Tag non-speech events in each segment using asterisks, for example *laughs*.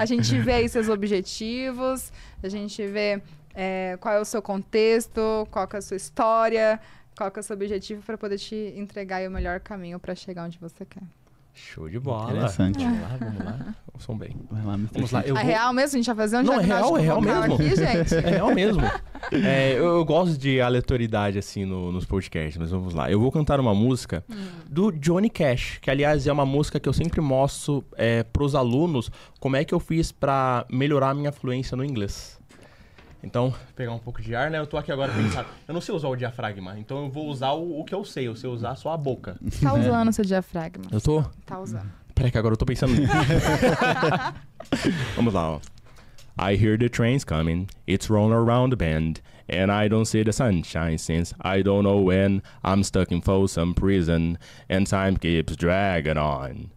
A gente vê aí seus objetivos, a gente vê é, qual é o seu contexto, qual é a sua história, qual é o seu objetivo para poder te entregar o melhor caminho para chegar onde você quer. Show de bola. Interessante. Vamos lá, vamos lá. O som bem. Vai lá, vamos lá. Eu é vou... É real mesmo? A gente vai fazer um Não, é real, é real mesmo. Aqui, gente. É real mesmo. É, eu, eu, gosto de aleatoriedade, assim, no, nos podcasts, mas vamos lá. Eu vou cantar uma música hum. do Johnny Cash, que, aliás, é uma música que eu sempre mostro é, pros alunos como é que eu fiz para melhorar a minha fluência no inglês. Então, pegar um pouco de ar, né? Eu tô aqui agora pensando, eu não sei usar o diafragma, então eu vou usar o, o que eu sei, eu sei usar só a boca. Tá *laughs* é. usando o seu diafragma. Eu tô? Tá usando. Peraí que agora eu tô pensando. *laughs* Vamos lá, ó. I hear the trains coming, it's rolling around the bend, and I don't see the sunshine since I don't know when I'm stuck in Folsom Prison, and time keeps dragging on.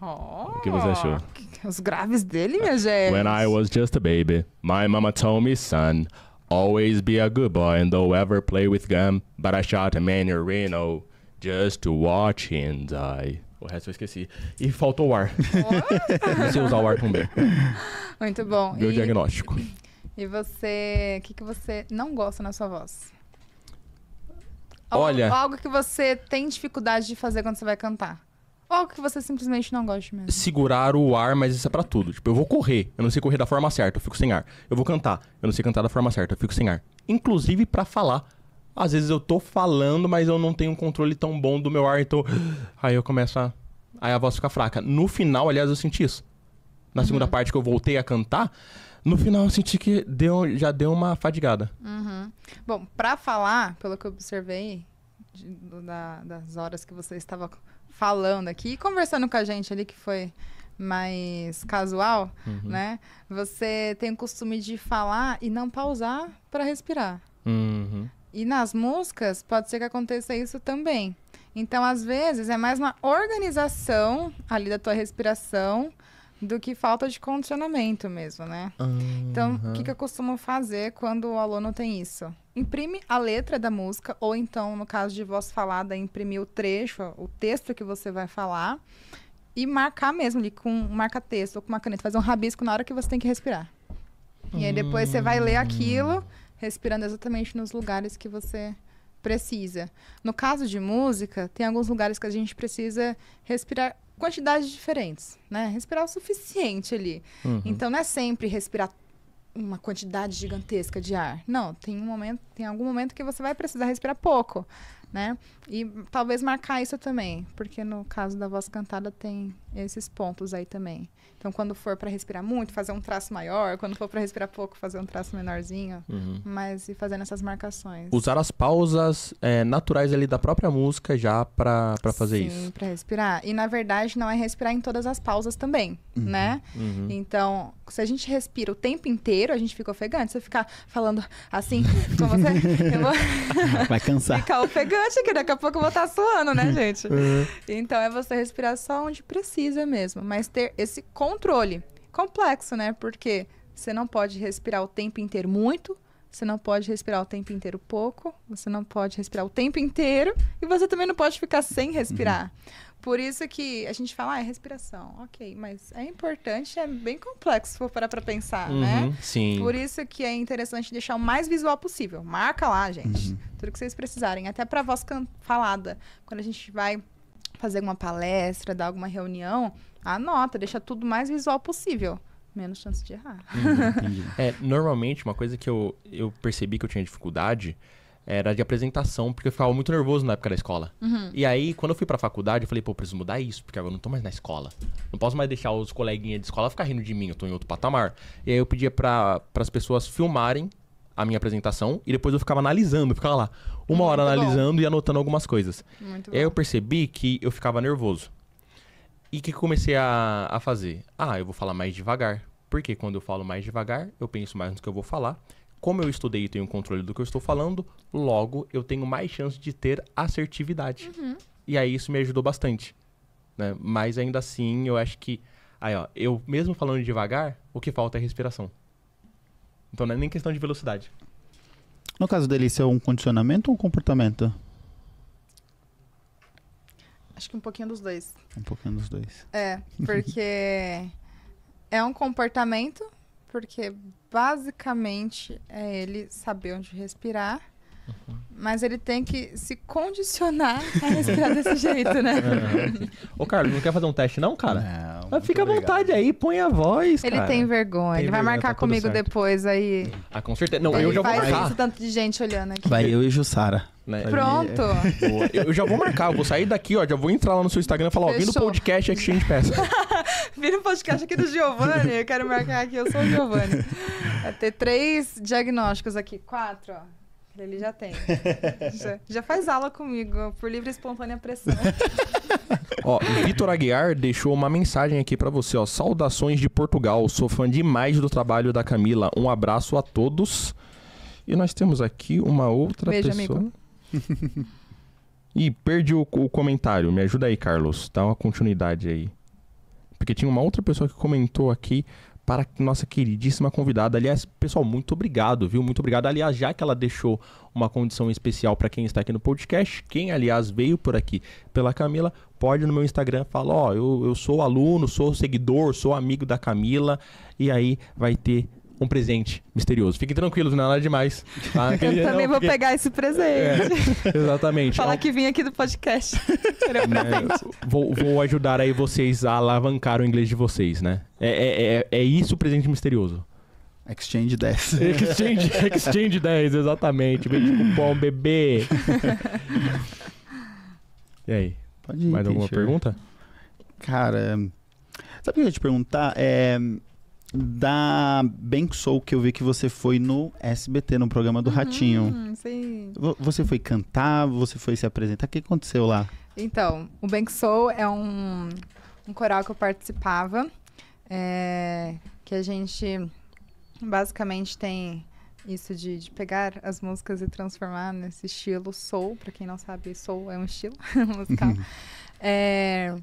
Oh, o que você achou? Os graves dele, minha gente. When I was just a baby, my mama told me, son, always be a good boy and don't ever play with gum, but I shot a man in Reno just to watch him die. O resto eu esqueci. E faltou o ar. Você usou usar o ar também. Muito bom. Meu e... diagnóstico. E você, o que, que você não gosta na sua voz? Olha. algo que você tem dificuldade de fazer quando você vai cantar. Ou que você simplesmente não gosta mesmo? Segurar o ar, mas isso é pra tudo. Tipo, eu vou correr, eu não sei correr da forma certa, eu fico sem ar. Eu vou cantar, eu não sei cantar da forma certa, eu fico sem ar. Inclusive para falar. Às vezes eu tô falando, mas eu não tenho um controle tão bom do meu ar, então. *sighs* Aí eu começo a. Aí a voz fica fraca. No final, aliás, eu senti isso. Na segunda uhum. parte que eu voltei a cantar, no final eu senti que deu, já deu uma fadigada. Uhum. Bom, pra falar, pelo que eu observei, de, da, das horas que você estava falando aqui e conversando com a gente ali, que foi mais casual, uhum. né? Você tem o costume de falar e não pausar para respirar. Uhum. E nas músicas pode ser que aconteça isso também. Então, às vezes, é mais uma organização ali da tua respiração do que falta de condicionamento mesmo, né? Uhum. Então, o que, que eu costumo fazer quando o aluno tem isso? imprime a letra da música, ou então, no caso de voz falada, imprimir o trecho, o texto que você vai falar, e marcar mesmo ali com marca-texto ou com uma caneta, fazer um rabisco na hora que você tem que respirar. E aí depois você vai ler aquilo, respirando exatamente nos lugares que você precisa. No caso de música, tem alguns lugares que a gente precisa respirar quantidades diferentes, né? Respirar o suficiente ali. Uhum. Então não é sempre respirar uma quantidade gigantesca de ar. Não, tem um momento, tem algum momento que você vai precisar respirar pouco né? E talvez marcar isso também, porque no caso da voz cantada tem esses pontos aí também. Então, quando for para respirar muito, fazer um traço maior, quando for para respirar pouco, fazer um traço menorzinho, uhum. mas e fazendo essas marcações. Usar as pausas é, naturais ali da própria música já para fazer Sim, isso. Sim, para respirar. E na verdade não é respirar em todas as pausas também, uhum. né? Uhum. Então, se a gente respira o tempo inteiro, a gente fica ofegante. Se eu ficar falando assim, com você, eu vou... *laughs* vai cansar. Ficar ofegante gigante aqui, daqui a pouco eu vou estar tá suando, né, gente? *laughs* Uhum. Então é você respirar só onde precisa mesmo, mas ter esse controle. Complexo, né? Porque você não pode respirar o tempo inteiro muito, você não pode respirar o tempo inteiro pouco, você não pode respirar o tempo inteiro e você também não pode ficar sem respirar. Uhum. Por isso que a gente fala, ah, é respiração. Ok, mas é importante, é bem complexo se for parar pra pensar, uhum, né? Sim. Por isso que é interessante deixar o mais visual possível. Marca lá, gente. Uhum. Tudo que vocês precisarem. Até pra voz falada. Quando a gente vai fazer uma palestra, dar alguma reunião, anota, deixa tudo mais visual possível menos chance de errar. Uhum, *laughs* é, normalmente, uma coisa que eu, eu percebi que eu tinha dificuldade era de apresentação, porque eu ficava muito nervoso na época da escola. Uhum. E aí, quando eu fui pra faculdade, eu falei, pô, eu preciso mudar isso, porque agora eu não tô mais na escola. Não posso mais deixar os coleguinhas de escola ficar rindo de mim, eu tô em outro patamar. E aí eu pedia para as pessoas filmarem a minha apresentação e depois eu ficava analisando, ficava lá, uma muito hora analisando bom. e anotando algumas coisas. Muito e aí eu percebi que eu ficava nervoso. E que comecei a, a fazer? Ah, eu vou falar mais devagar. Porque quando eu falo mais devagar, eu penso mais no que eu vou falar. Como eu estudei e tenho controle do que eu estou falando, logo eu tenho mais chance de ter assertividade. Uhum. E aí isso me ajudou bastante. Né? Mas ainda assim, eu acho que. Aí, ó, eu mesmo falando devagar, o que falta é respiração. Então não é nem questão de velocidade. No caso dele, isso é um condicionamento ou um comportamento? Acho que um pouquinho dos dois. Um pouquinho dos dois. É, *laughs* porque é um comportamento, porque basicamente é ele saber onde respirar. Uhum. Mas ele tem que se condicionar a respirar desse *laughs* jeito, né? Uhum. Ô, Carlos, não quer fazer um teste, não, cara? Não fica à vontade aí, põe a voz. Ele cara. tem vergonha. Tem ele vai marcar tá comigo certo. depois aí. Ah, com certeza. Não, Ele eu já vou faz marcar. isso tanto de gente olhando aqui. Vai eu e Jussara. Né? É Pronto. *laughs* Boa. Eu, já vou marcar, eu vou sair daqui, ó. Já vou entrar lá no seu Instagram e falar, ó, vem podcast aqui, a gente Peça. *laughs* Vira o podcast aqui do Giovanni. Eu quero marcar aqui, eu sou o Giovanni. Vai ter três diagnósticos aqui. Quatro, ó. Ele já tem. *laughs* Já, já faz aula comigo, por livre e espontânea pressão. Ó, Vitor Aguiar deixou uma mensagem aqui para você, ó. Saudações de Portugal. Sou fã demais do trabalho da Camila. Um abraço a todos. E nós temos aqui uma outra Beijo, pessoa. Amigo. Ih, perdi o, o comentário. Me ajuda aí, Carlos. Dá uma continuidade aí. Porque tinha uma outra pessoa que comentou aqui para nossa queridíssima convidada. Aliás, pessoal, muito obrigado, viu? Muito obrigado. Aliás, já que ela deixou uma condição especial para quem está aqui no podcast, quem, aliás, veio por aqui pela Camila, pode no meu Instagram falar: ó, eu, eu sou aluno, sou seguidor, sou amigo da Camila, e aí vai ter um presente misterioso. Fiquem tranquilos, não é nada demais. Tá? *laughs* Eu também não, vou porque... pegar esse presente. É, exatamente. Falar é que vim aqui do podcast. um *laughs* é, vou, vou ajudar aí vocês a alavancar o inglês de vocês, né? É, é, é, é isso o presente misterioso. Exchange 10. *laughs* Exchange, exchange 10, exatamente. Vende tipo pão bebê. e aí? Pode ir, Mais alguma pergunta? Cara, sabe o que eu ia te perguntar? É, da Bank Soul, que eu vi que você foi no SBT, no programa do uhum, Ratinho. Sim. Você foi cantar, você foi se apresentar. O que aconteceu lá? Então, o Bank Soul é um, um coral que eu participava, é, que a gente basicamente tem isso de, de, pegar as músicas e transformar nesse estilo soul. Para quem não sabe, soul é um estilo *laughs* musical. Uhum. é,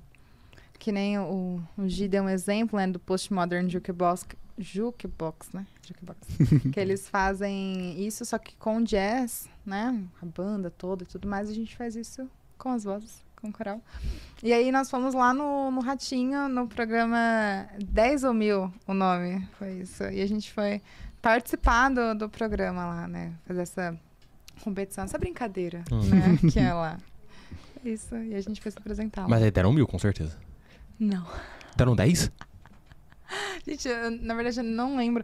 que nem o, o G deu um exemplo, né, do Postmodern Jukebox, jukebox, né? Jukebox. *laughs* que eles fazem isso, só que com jazz, né? A banda toda e tudo mais, a gente faz isso com as vozes, com o coral. E aí nós fomos lá no, no Ratinho, no programa 10 ou Mil, o nome foi isso. E a gente foi participar do, do programa lá, né? Fazer essa competição, essa brincadeira, hum. né? que é *laughs* lá. Isso, e a gente foi se apresentar. Lá. Mas aí deram mil, com certeza. Não. Tá 10? *laughs* Gente, eu, na verdade eu não lembro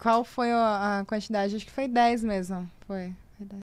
qual foi a quantidade. Acho que foi 10 mesmo. Foi. foi 10.